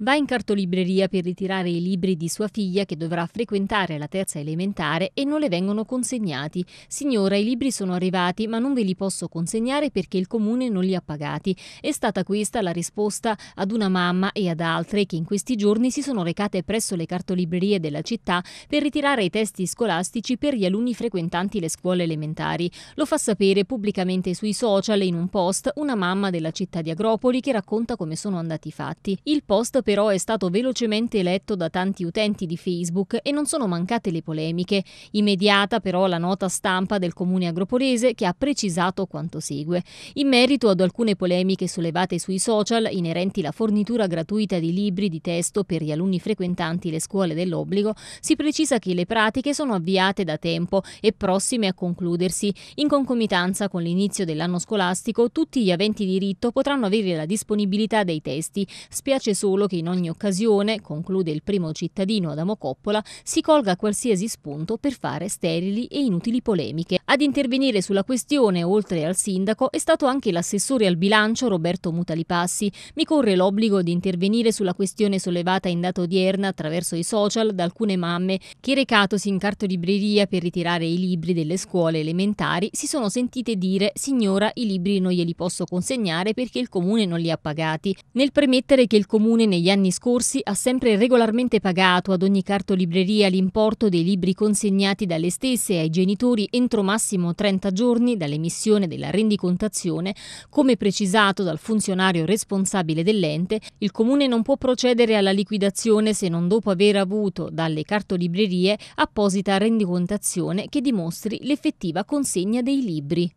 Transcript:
Va in cartolibreria per ritirare i libri di sua figlia che dovrà frequentare la terza elementare e non le vengono consegnati. Signora, i libri sono arrivati ma non ve li posso consegnare perché il comune non li ha pagati. È stata questa la risposta ad una mamma e ad altre che in questi giorni si sono recate presso le cartolibrerie della città per ritirare i testi scolastici per gli alunni frequentanti le scuole elementari. Lo fa sapere pubblicamente sui social e in un post una mamma della città di Agropoli che racconta come sono andati i fatti. Il post però è stato velocemente letto da tanti utenti di Facebook e non sono mancate le polemiche. Immediata però la nota stampa del comune agropolese che ha precisato quanto segue. In merito ad alcune polemiche sollevate sui social inerenti alla fornitura gratuita di libri di testo per gli alunni frequentanti le scuole dell'obbligo, si precisa che le pratiche sono avviate da tempo e prossime a concludersi. In concomitanza con l'inizio dell'anno scolastico, tutti gli aventi diritto potranno avere la disponibilità dei testi. Spiace solo che che in ogni occasione, conclude il primo cittadino Adamo Coppola, si colga qualsiasi spunto per fare sterili e inutili polemiche ad intervenire sulla questione, oltre al sindaco, è stato anche l'assessore al bilancio Roberto Mutalipassi. Mi corre l'obbligo di intervenire sulla questione sollevata in data odierna attraverso i social da alcune mamme che recatosi in cartolibreria per ritirare i libri delle scuole elementari si sono sentite dire signora i libri non glieli posso consegnare perché il comune non li ha pagati. Nel premettere che il comune negli anni scorsi ha sempre regolarmente pagato ad ogni cartolibreria l'importo dei libri consegnati dalle stesse ai genitori entro maggio massimo 30 giorni dall'emissione della rendicontazione, come precisato dal funzionario responsabile dell'ente, il Comune non può procedere alla liquidazione se non dopo aver avuto dalle cartolibrerie apposita rendicontazione che dimostri l'effettiva consegna dei libri.